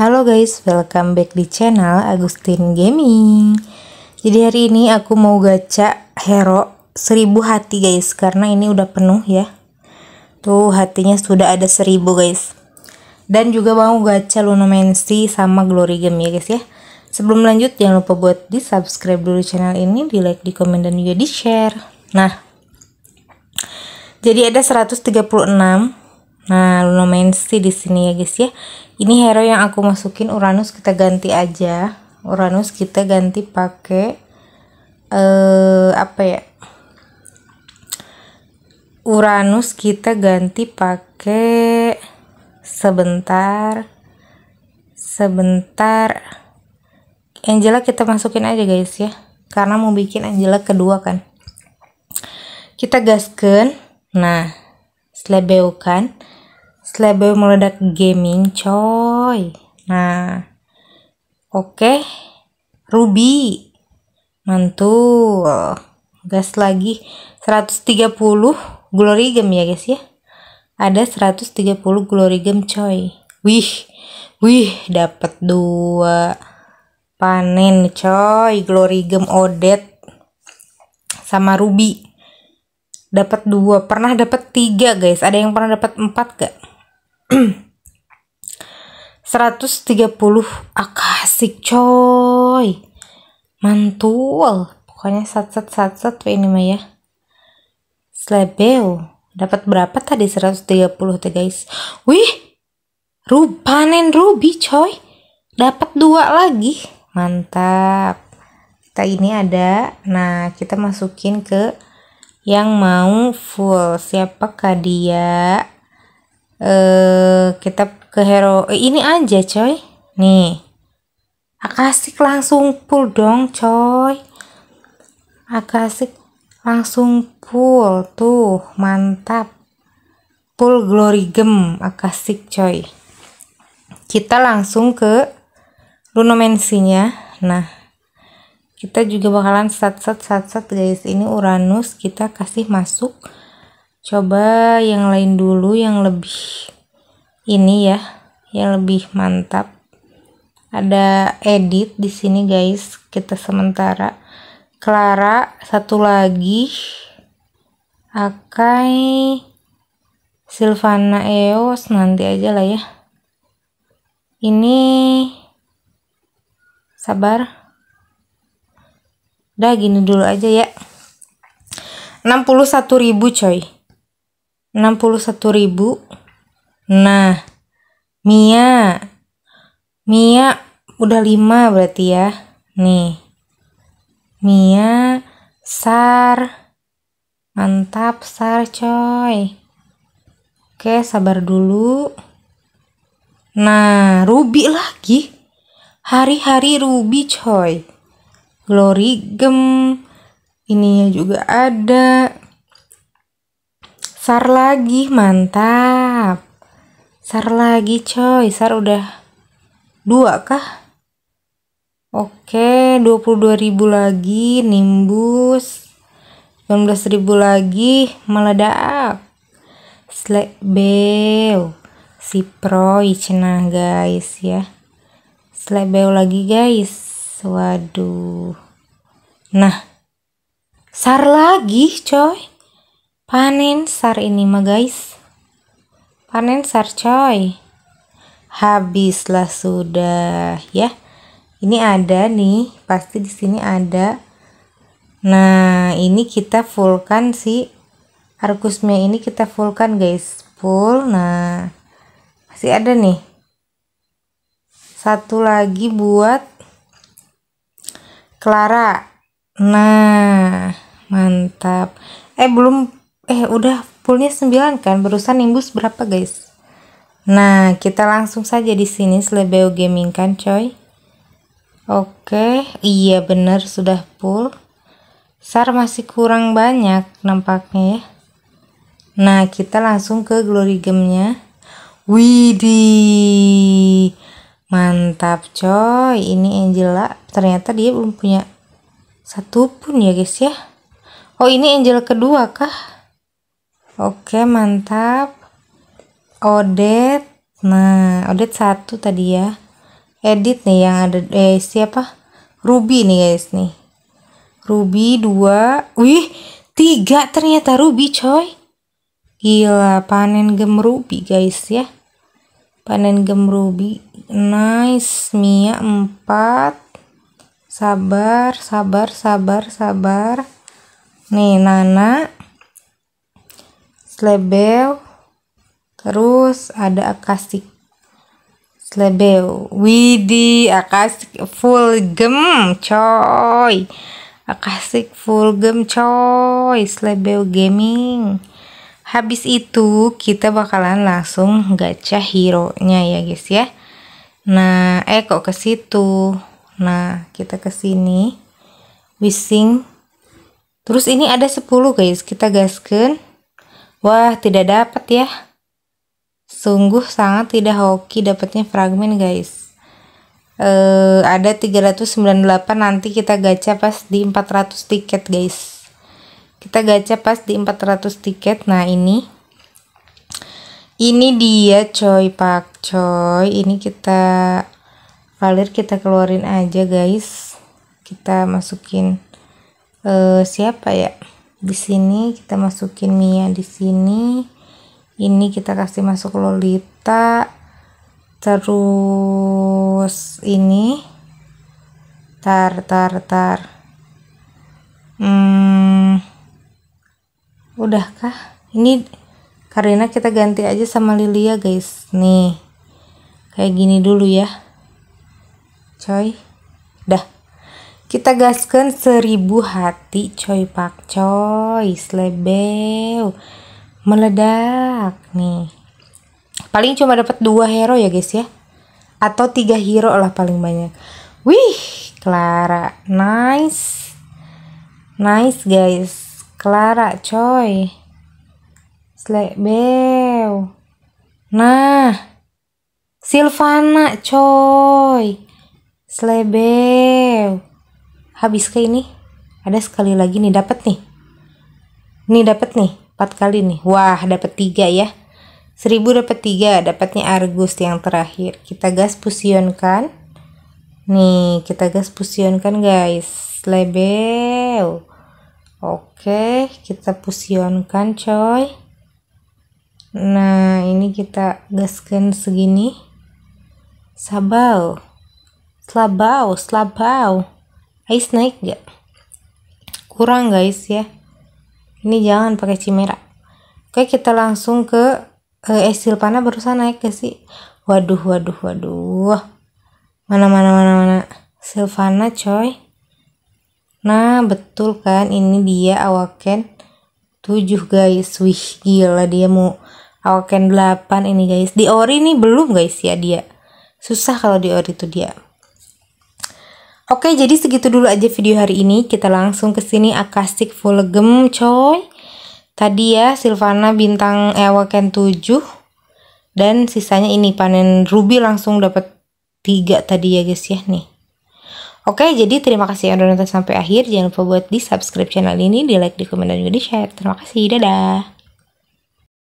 Halo guys, welcome back di channel Agustin Gaming Jadi hari ini aku mau gacha hero 1000 hati guys Karena ini udah penuh ya Tuh hatinya sudah ada 1000 guys Dan juga mau gacha Lunomancy sama Glory Game ya guys ya Sebelum lanjut jangan lupa buat di subscribe dulu channel ini Di like, di komen, dan juga di share Nah jadi ada 136 Nah, Luna Mensi di sini ya guys ya. Ini hero yang aku masukin Uranus kita ganti aja. Uranus kita ganti pakai eh uh, apa ya? Uranus kita ganti pakai sebentar sebentar Angela kita masukin aja guys ya. Karena mau bikin Angela kedua kan. Kita gaskan. Nah, selebeukan. Slable meledak gaming coy nah oke okay. Ruby mantul gas lagi 130 glory gem ya guys ya ada 130 glory gem coy wih wih dapat dua panen coy glory gem odet sama ruby dapat dua pernah dapat tiga guys ada yang pernah dapat empat gak 130 akasik coy mantul pokoknya sat sat sat sat ini mah ya slebeo dapat berapa tadi 130 tuh guys wih rupanen ruby coy dapat dua lagi mantap kita ini ada nah kita masukin ke yang mau full siapakah dia eh kita ke hero eh, ini aja coy nih akasik langsung pull dong coy akasik langsung pull tuh mantap pull glory gem akasik coy kita langsung ke lunomensinya nah kita juga bakalan sat sat sat sat guys ini Uranus kita kasih masuk coba yang lain dulu yang lebih ini ya yang lebih mantap ada edit di sini guys kita sementara Clara satu lagi Akai Silvana Eos nanti aja lah ya ini sabar udah gini dulu aja ya 61.000 coy ribu. Nah, Mia. Mia udah 5 berarti ya. Nih. Mia Sar. Mantap Sar coy. Oke, sabar dulu. Nah, Ruby lagi. Hari-hari Ruby coy. Glory gem. Ininya juga ada. Sar lagi, mantap. Sar lagi coy, Sar udah dua kah? Oke, 22.000 lagi, nimbus. 19.000 lagi, meledak. bell. Si Proy cenah guys ya. bell lagi guys. Waduh. Nah. Sar lagi coy panen sar ini mah guys panen sar coy habislah sudah ya ini ada nih pasti di sini ada nah ini kita fullkan si argusnya ini kita fullkan guys full nah masih ada nih satu lagi buat Clara nah mantap eh belum eh udah fullnya 9 kan berusan nimbus berapa guys nah kita langsung saja di sini selebeo gaming kan coy oke iya bener sudah full sar masih kurang banyak nampaknya ya nah kita langsung ke glory gamenya widi mantap coy ini Angela ternyata dia belum punya satu pun ya guys ya oh ini Angela kedua kah Oke, mantap. Odet. Nah, Odet satu tadi ya. Edit nih yang ada eh siapa? Ruby nih guys nih. Ruby dua Wih, tiga ternyata Ruby coy. Gila, panen gem Ruby guys ya. Panen gem Ruby. Nice, Mia empat Sabar, sabar, sabar, sabar. Nih, Nana Slebeo, terus ada akasik Slebeo, widi akasik full gem, coy akasik full gem, coy Slebeo gaming habis itu kita bakalan langsung gacha hero nya ya guys ya nah eh kok ke situ nah kita ke sini wishing terus ini ada 10 guys kita gaskan Wah, tidak dapat ya. Sungguh sangat tidak hoki dapatnya fragmen, guys. Eh, ada 398 nanti kita gacha pas di 400 tiket, guys. Kita gacha pas di 400 tiket. Nah, ini ini dia coy pak coy ini kita valir kita keluarin aja guys kita masukin eh siapa ya di sini kita masukin Mia di sini ini kita kasih masuk Lolita terus ini tar tar tar hmm, udahkah ini karena kita ganti aja sama Lilia ya, guys nih kayak gini dulu ya coy dah kita gaskan seribu hati coy pak coy slebeu meledak nih paling cuma dapat dua hero ya guys ya atau tiga hero lah paling banyak wih Clara nice nice guys Clara coy slebeu nah Silvana coy slebeu habis ke ini ada sekali lagi nih dapat nih nih dapat nih empat kali nih wah dapat tiga ya seribu dapat tiga dapatnya Argus yang terakhir kita gas fusionkan nih kita gas fusionkan guys label oke kita fusionkan coy nah ini kita gaskan segini sabau slabau slabau Ais naik gak? Kurang guys ya. Ini jangan pakai cimera. Oke kita langsung ke eh, esil silpana barusan naik gak sih? Waduh waduh waduh. Mana mana mana mana. Silvana coy. Nah betul kan ini dia awaken 7 guys. Wih gila dia mau awaken 8 ini guys. Di ori nih belum guys ya dia. Susah kalau di ori tuh dia. Oke, jadi segitu dulu aja video hari ini. Kita langsung ke sini full gem coy. Tadi ya Silvana bintang Ewaken 7 dan sisanya ini panen ruby langsung dapat 3 tadi ya guys ya nih. Oke, jadi terima kasih yang udah nonton sampai akhir. Jangan lupa buat di-subscribe channel ini, di-like, di-komen, dan juga di-share. Terima kasih, dadah!